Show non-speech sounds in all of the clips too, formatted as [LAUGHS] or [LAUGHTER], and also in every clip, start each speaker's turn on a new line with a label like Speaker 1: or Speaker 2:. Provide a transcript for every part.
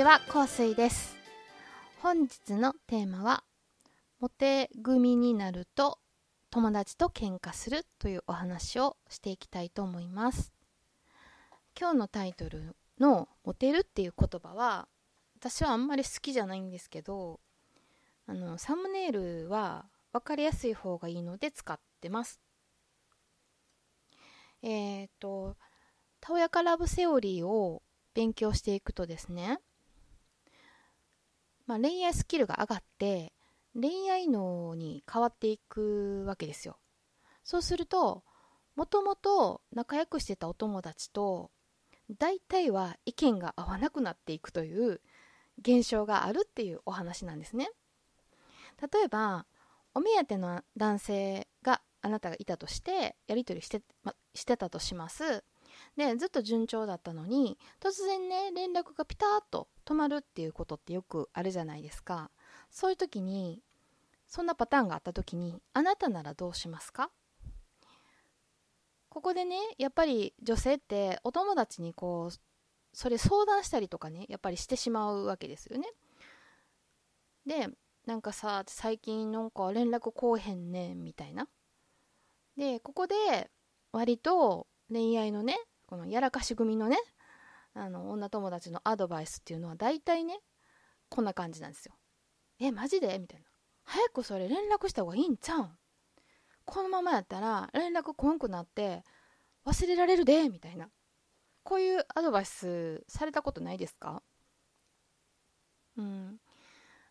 Speaker 1: ちは、香水です。本日のテーマは、モテ組になると友達と喧嘩するというお話をしていきたいと思います。今日のタイトルのモテるっていう言葉は、私はあんまり好きじゃないんですけど、あの、サムネイルは分かりやすい方がいいので使ってます。えっ、ー、と、たおやかラブセオリーを勉強していくとですねまあ、恋愛スキルが上がって恋愛能に変わっていくわけですよ。そうするともともと仲良くしてたお友達と大体は意見が合わなくなっていくという現象があるっていうお話なんですね。例えばお目当ての男性があなたがいたとしてやり取りして,、ま、してたとします。でずっと順調だったのに突然ね連絡がピタッと止まるっていうことってよくあるじゃないですかそういう時にそんなパターンがあった時にあなたならどうしますかここでねやっぱり女性ってお友達にこうそれ相談したりとかねやっぱりしてしまうわけですよねでなんかさ最近なんか連絡こうへんねんみたいなでここで割と恋愛のねこのやらかし組のねあの女友達のアドバイスっていうのは大体ねこんな感じなんですよ。えマジでみたいな。早くそれ連絡した方がいいんちゃうんこのままやったら連絡来んくなって忘れられるでみたいなこういうアドバイスされたことないですかうん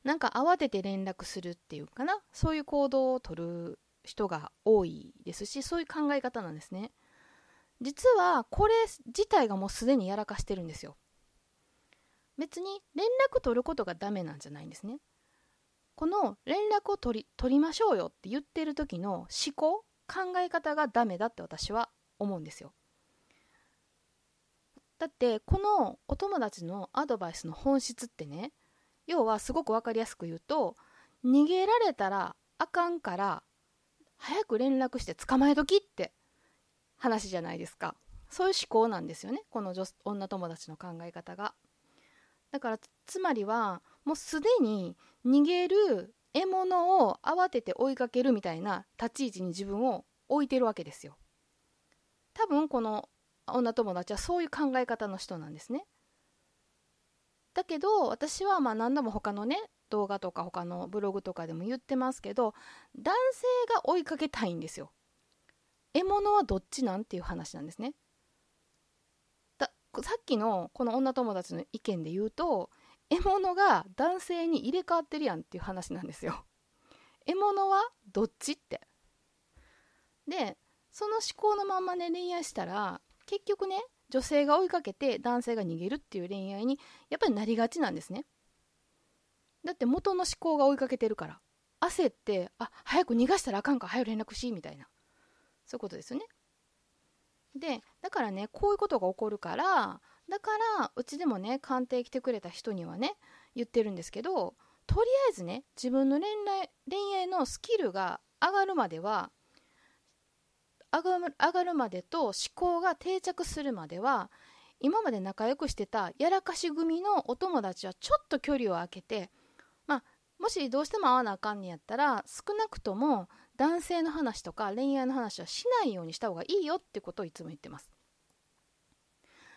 Speaker 1: なんか慌てて連絡するっていうかなそういう行動をとる人が多いですしそういう考え方なんですね。実はこれ自体がもうすでにやらかしてるんですよ別に連絡取ることがダメなんじゃないんですねこの連絡を取り取りましょうよって言ってる時の思考考え方がダメだって私は思うんですよだってこのお友達のアドバイスの本質ってね要はすごく分かりやすく言うと逃げられたらあかんから早く連絡して捕まえときって話じゃないですかそういう思考なんですよねこの女友達の考え方がだからつまりはもうすでに逃げる獲物を慌てて追いかけるみたいな立ち位置に自分を置いてるわけですよ多分この女友達はそういう考え方の人なんですねだけど私はまあ何度も他のね動画とか他のブログとかでも言ってますけど男性が追いかけたいんですよ獲物はどっちなんっていう話なんですね。さっきのこの女友達の意見で言うと獲物が男性に入れ替わってるやんっていう話なんですよ。獲物はどっちってでその思考のままね恋愛したら結局ね女性が追いかけて男性が逃げるっていう恋愛にやっぱりなりがちなんですねだって元の思考が追いかけてるから焦ってあ早く逃がしたらあかんか早く連絡しみたいなそういうことですよね。でだからねこういうことが起こるからだからうちでもね鑑定来てくれた人にはね言ってるんですけどとりあえずね自分の恋愛恋愛のスキルが上がるまでは上がるまでと思考が定着するまでは今まで仲良くしてたやらかし組のお友達はちょっと距離を空けて、まあ、もしどうしても会わなあかんねやったら少なくとも男性の話とか恋愛の話はしないようにした方がいいよってことをいつも言ってます。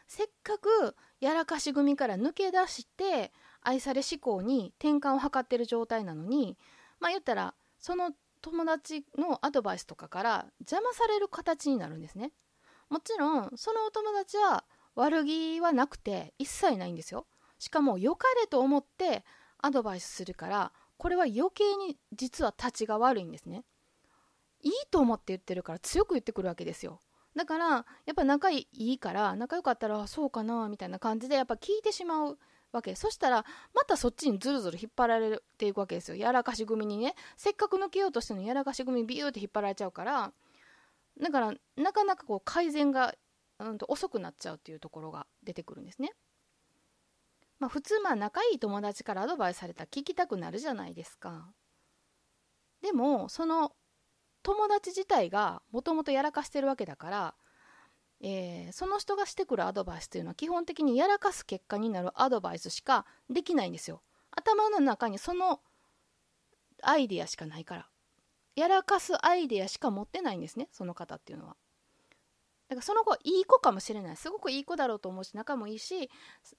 Speaker 1: せっかくやらかし組から抜け出して愛され志向に転換を図ってる状態なのにまあ言ったらその友達のアドバイスとかから邪魔される形になるんですね。もちろんそのお友達は悪気はなくて一切ないんですよ。しかも良かれと思ってアドバイスするからこれは余計に実は立ちが悪いんですね。いいと思って言ってるから強く言ってくるわけですよ。だからやっぱ仲いいから仲良かったらそうかなみたいな感じでやっぱ聞いてしまうわけそしたらまたそっちにずるずる引っ張られていくわけですよやらかし組にねせっかく抜けようとしてのやらかし組にビューって引っ張られちゃうからだからなかなかこう改善が、うん、と遅くなっちゃうっていうところが出てくるんですね。まあ、普通まあ仲いい友達からアドバイスされたら聞きたくなるじゃないですか。でもその友達自体がもともとやらかしてるわけだから、えー、その人がしてくるアドバイスというのは基本的にやらかす結果になるアドバイスしかできないんですよ。頭の中にそのアイディアしかないから。やらかすアイデアしか持ってないんですね、その方っていうのは。だからその子はいい子かもしれない。すごくいい子だろうと思うし、仲もいいし、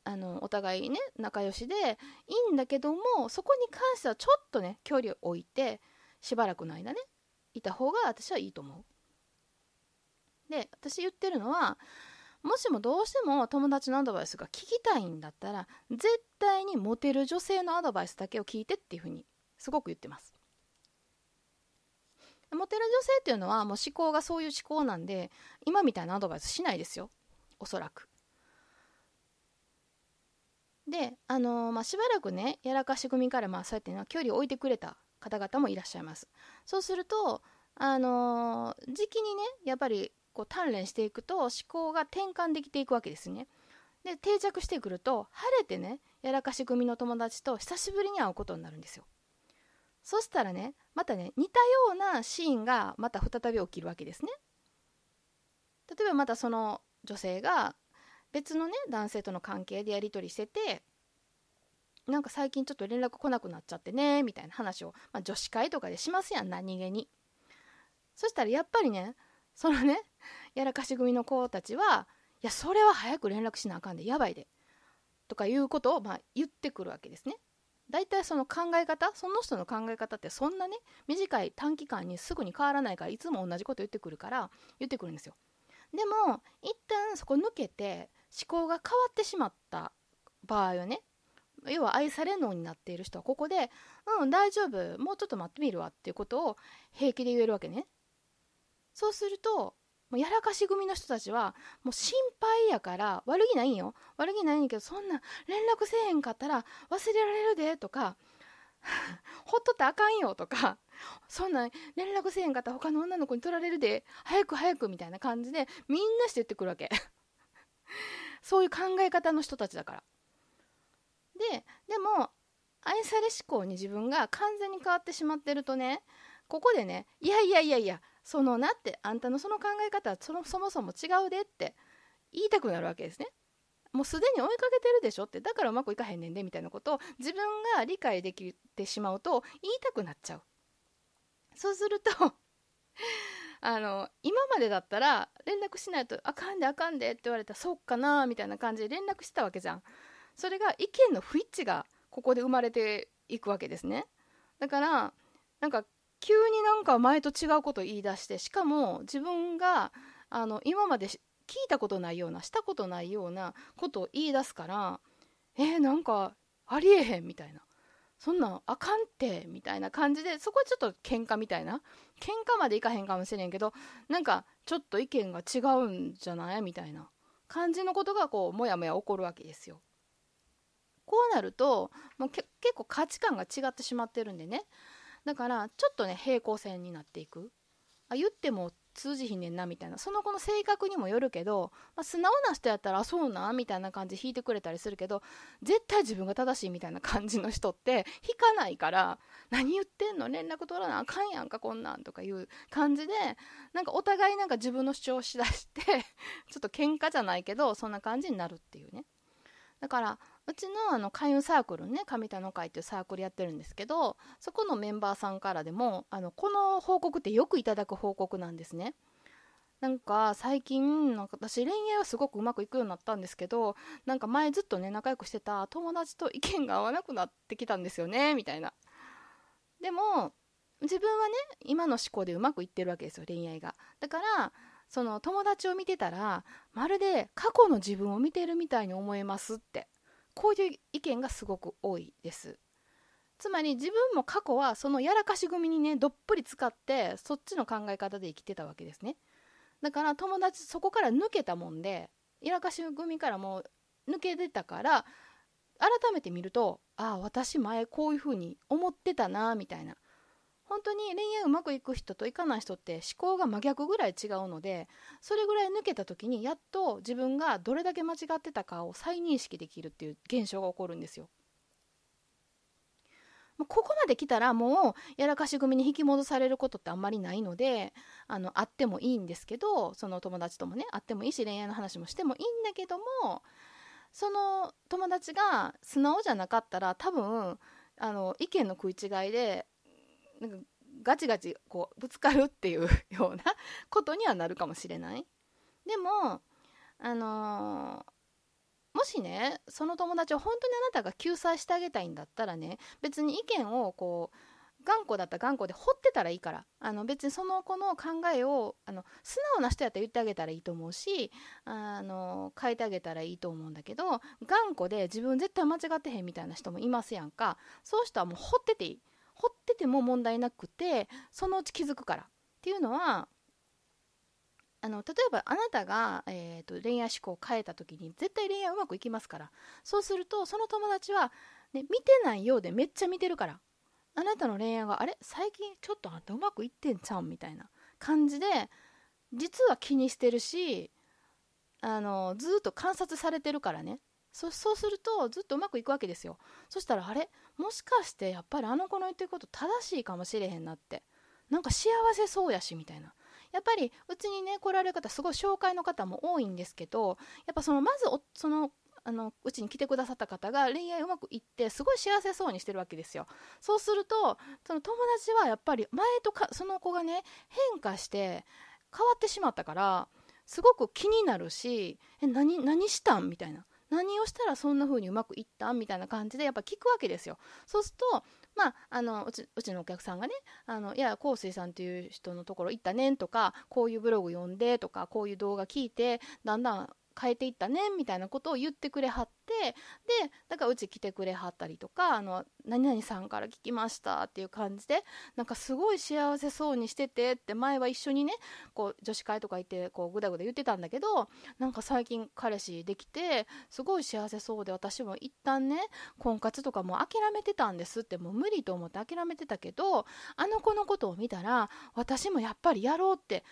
Speaker 1: あの、お互いね、仲良しでいいんだけども、そこに関してはちょっとね、距離を置いて、しばらくの間ね、いた方が私はいいと思う。で、私言ってるのは、もしもどうしても友達のアドバイスが聞きたいんだったら、絶対にモテる女性のアドバイスだけを聞いてっていうふうに、すごく言ってます。モテる女性っていうのはもう思考がそういう思考なんで、今みたいなアドバイスしないですよ。おそらく。で、あのー、まあ、しばらくね、やらかし組からまあそうやって距離を置いてくれた方々もいらっしゃいます。そうすると、あのー、時期にね、やっぱりこう鍛錬していくと思考が転換できていくわけですね。で、定着してくると、晴れてね、やらかし組の友達と久しぶりに会うことになるんですよ。そしたらね、またね、似たようなシーンがまた再び起きるわけですね。例えばまたその女性が別のね、男性との関係でやり取りしてて、なんか最近ちょっと連絡来なくなっちゃってね、みたいな話を、まあ、女子会とかでしますやん、何気に。そしたらやっぱりね、そのね、やらかし組の子たちは、いや、それは早く連絡しなあかんで、やばいで。とかいうことを、まあ、言ってくるわけですね。大体その考え方、その人の考え方ってそんなね、短い短期間にすぐに変わらないから、いつも同じこと言ってくるから、言ってくるんですよ。でも、一旦そこ抜けて、思考が変わってしまった場合はね、要は愛されのになっている人はここで「うん大丈夫もうちょっと待ってみるわ」っていうことを平気で言えるわけね。そうするともうやらかし組の人たちはもう心配やから悪気ないんよ悪気ないんやけどそんな連絡せえへんかったら忘れられるでとか [LAUGHS] ほっとったらあかんよとかそんな連絡せえへんかったら他の女の子に取られるで早く早くみたいな感じでみんなして言ってくるわけ [LAUGHS] そういう考え方の人たちだからででも愛され思考に自分が完全に変わってしまってるとねここでねいやいやいやいやそのなってあんたのその考え方はそのそもそも違うでって言いたくなるわけですね。もうすでに追いかけてるでしょってだからうまくいかへんねんでみたいなことを自分が理解できてしまうと言いたくなっちゃう。そうすると [LAUGHS] あの今までだったら連絡しないと「あかんであかんで」って言われたら「そっかな」みたいな感じで連絡したわけじゃん。それが意見の不一致がここで生まれていくわけですね。だからなんか急になんか前と違うこと言い出してしかも自分があの今まで聞いたことないようなしたことないようなことを言い出すからえー、なんかありえへんみたいなそんなんあかんってみたいな感じでそこはちょっと喧嘩みたいな喧嘩までいかへんかもしれんけどなんかちょっと意見が違うんじゃないみたいな感じのことがこうモヤモヤ起こるわけですよ。こうなるともう結構価値観が違ってしまってるんでねだからちょっとね平行線になっていくあ言っても通じひんねんなみたいなその子の性格にもよるけど、まあ、素直な人やったらあそうなみたいな感じ引いてくれたりするけど絶対自分が正しいみたいな感じの人って引かないから何言ってんの連絡取らなあかんやんかこんなんとかいう感じでなんかお互いなんか自分の主張をしだしてちょっと喧嘩じゃないけどそんな感じになるっていうねだからうちのあの開運サークルね上田の会っていうサークルやってるんですけどそこのメンバーさんからでもあのこの報告ってよくいただく報告なんですね。なんか最近なんか私恋愛はすごくうまくいくようになったんですけどなんか前ずっとね仲良くしてた友達と意見が合わなくなってきたんですよねみたいな。でも自分はね今の思考でうまくいってるわけですよ恋愛が。だからその友達を見てたらまるで過去の自分を見てるみたいに思えますってこういう意見がすごく多いです。つまり自分も過去はそのやらかし組にねどっぷり使ってそっちの考え方で生きてたわけですねだから友達そこから抜けたもんでやらかし組からもう抜け出たから改めて見るとああ私前こういうふうに思ってたなみたいな本当に恋愛うまくいく人といかない人って思考が真逆ぐらい違うのでそれぐらい抜けた時にやっと自分がどれだけ間違ってたかを再認識できるっていう現象が起こるんですよ。ここまで来たらもうやらかし組に引き戻されることってあんまりないのであの会ってもいいんですけどその友達ともね会ってもいいし恋愛の話もしてもいいんだけどもその友達が素直じゃなかったら多分あの意見の食い違いでなんかガチガチこうぶつかるっていうようなことにはなるかもしれない。でもあのー、もしねその友達を本当にあなたが救済してあげたいんだったらね別に意見をこう頑固だったら頑固で掘ってたらいいからあの別にその子の考えをあの素直な人やったら言ってあげたらいいと思うしあの変えてあげたらいいと思うんだけど頑固で自分絶対間違ってへんみたいな人もいますやんかそういう人はもう掘ってていい掘ってても問題なくてそのうち気づくからっていうのはあの例えばあなたが、えーと、と恋愛思考を変えた時に絶対恋愛うまくいきますからそうするとその友達は、ね、見てないようでめっちゃ見てるからあなたの恋愛があれ最近ちょっとあんたうまくいってんちゃうんみたいな感じで実は気にしてるしあのずっと観察されてるからねそそうするとずっとうまくいくわけですよそしたらあれもしかしてやっぱりあの子の言ってること正しいかもしれへんなってなんか幸せそうやしみたいなやっぱりうちにね来られる方すごい紹介の方も多いんですけどやっぱそのまずそのあのうちに来てくださった方が恋愛うまくいってすごい幸せそうにしてるわけですよそうするとその友達はやっぱり前とかその子がね変化して変わってしまったからすごく気になるしえ何何したんみたいな何をしたらそんな風にうまくいったみたいな感じでやっぱ聞くわけですよ。そうすると、まあ、あのうちうちのお客さんがね「あのいや昴生さんっていう人のところ行ったねん」とか「こういうブログ読んで」とか「こういう動画聞いてだんだん変えていったねみたいなことを言ってくれはってでだからうち来てくれはったりとかあの何々さんから聞きましたっていう感じでなんかすごい幸せそうにしててって前は一緒にねこう女子会とか行ってこうグダグダ言ってたんだけどなんか最近彼氏できてすごい幸せそうで私も一旦ね婚活とかも諦めてたんですってもう無理と思って諦めてたけどあの子のことを見たら私もやっぱりやろうって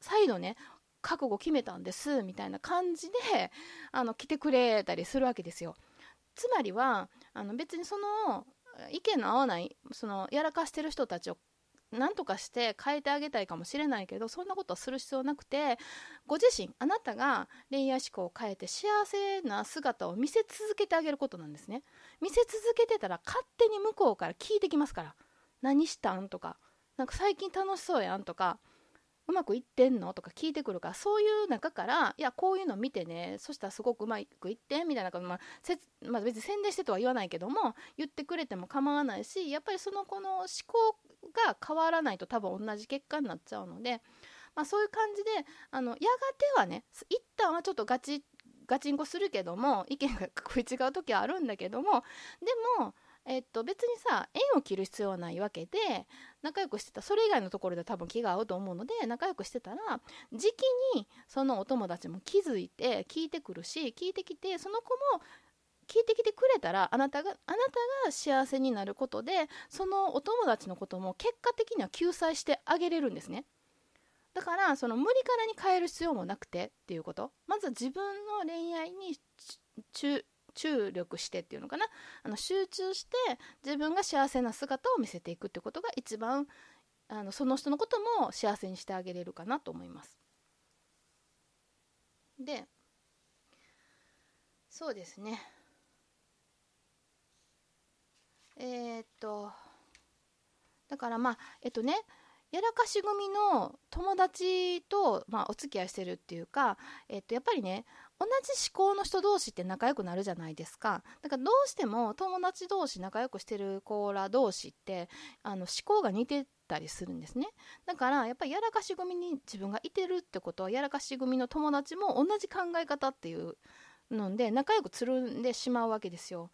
Speaker 1: 再度ね覚悟決めたんですみたいな感じであの来てくれたりするわけですよ。つまりはあの別にその意見の合わないそのやらかしてる人たちを何とかして変えてあげたいかもしれないけどそんなことはする必要なくてご自身あなたが恋愛思考を変えて幸せな姿を見せ続けてあげることなんですね見せ続けてたら勝手に向こうから聞いてきますから何したんとかなんか最近楽しそうやんとかうまくいってんのとか聞いてくるからそういう中からいやこういうの見てねそしたらすごくうまくいってみたいなこと、まあせまあ、別に宣伝してとは言わないけども言ってくれても構わないしやっぱりその子の思考が変わらないと多分同じ結果になっちゃうので、まあ、そういう感じであのやがてはね一旦はちょっとガチガチンコするけども意見が食 [LAUGHS] い違う時はあるんだけどもでもえっと、別にさ縁を切る必要はないわけで仲良くしてたそれ以外のところで多分気が合うと思うので仲良くしてたら時期にそのお友達も気づいて聞いてくるし聞いてきてその子も聞いてきてくれたらあなたがあなたが幸せになることでそのお友達のことも結果的には救済してあげれるんですね。だからその無理からに変える必要もなくてっていうことまず自分の恋愛に注注力してっていうのかなあの集中して自分が幸せな姿を見せていくってことが一番あのその人のことも幸せにしてあげれるかなと思います。でそうですねえー、っとだからまあえっとねやらかし組の友達と、まあ、お付き合いしてるっていうか、えっと、やっぱりね同じ思考の人同士って仲良くなるじゃないですかだからどうしても友達同士仲良くしてる子ら同士ってあの思考が似てたりするんですねだからやっぱりやらかし組に自分がいてるってことはやらかし組の友達も同じ考え方っていうので仲良くつるんでしまうわけですよ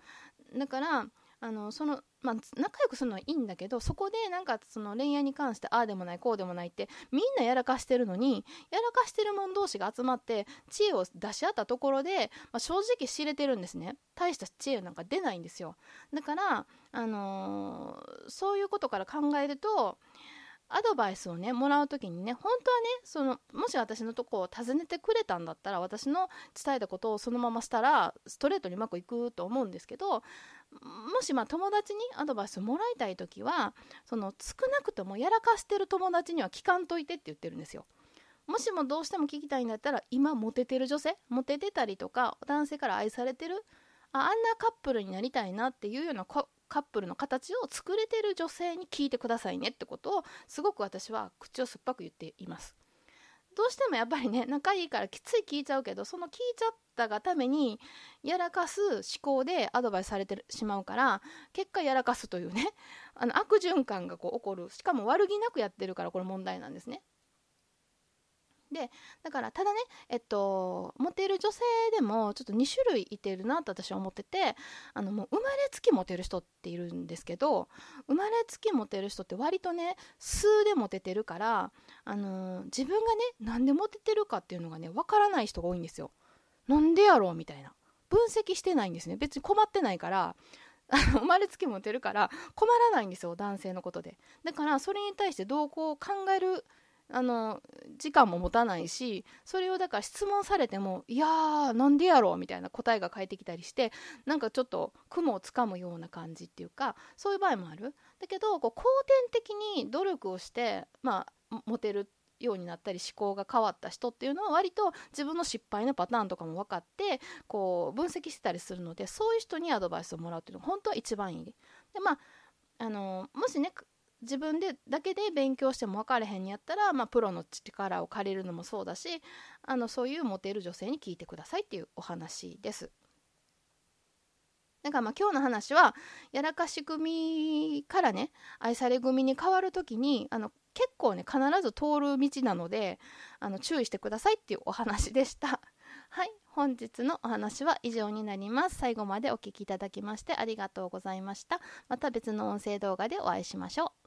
Speaker 1: だからあのその、まあ、仲良くするのはいいんだけどそこでなんかその恋愛に関してああでもないこうでもないってみんなやらかしてるのにやらかしてる者同士が集まって知恵を出し合ったところで、まあ、正直知れてるんですね大した知恵なんか出ないんですよだから、あのー、そういうことから考えるとアドバイスをねもらう時にね本当はねそのもし私のとこを訪ねてくれたんだったら私の伝えたことをそのまましたらストレートにうまくいくと思うんですけどもしま友達にアドバイスもらいたい時はその少なくともやらかしてる友達には聞かんといてって言ってるんですよ。もしもどうしても聞きたいんだったら今モテてる女性モテてたりとか男性から愛されてるああんなカップルになりたいなっていうようなカップルの形を作れてる女性に聞いてくださいねってことをすごく私は口を酸っぱく言っています。どうしてもやっぱりね仲いいからきつい聞いちゃうけどその聞いちゃっったがためにやらかす思考でアドバイスされてしまうから結果やらかすというね [LAUGHS] あの悪循環がこう起こるしかも悪気なくやってるからこれ問題なんですね。でだからただねえっとモテる女性でもちょっと2種類いてるなと私は思っててあのもう生まれつきモテる人っているんですけど生まれつきモテる人って割とね数でモテてるからあの自分がね何でモテてるかっていうのがねわからない人が多いんですよ。なんでやろうみたいな分析してないんですね別に困ってないから生まれつき持てるから困らないんですよ男性のことでだからそれに対してどうこう考えるあの時間も持たないしそれをだから質問されても「いやーなんでやろう?」みたいな答えが返ってきたりしてなんかちょっと雲をつかむような感じっていうかそういう場合もあるだけどこう後天的に努力をして、まあ、モテるようになったり思考が変わった人っていうのは割と自分の失敗のパターンとかも分かってこう分析してたりするのでそういう人にアドバイスをもらうっていうのが本当は一番いい。でまああのもしね自分でだけで勉強しても分からへんにやったら、まあ、プロの力を借りるのもそうだしあのそういうモテる女性に聞いてくださいっていうお話です。だからまあ今日の話はやらかし組からね愛され組に変わる時にあの結構ね必ず通る道なのであの注意してくださいっていうお話でした [LAUGHS] はい本日のお話は以上になります最後までお聴きいただきましてありがとうございましたまた別の音声動画でお会いしましょう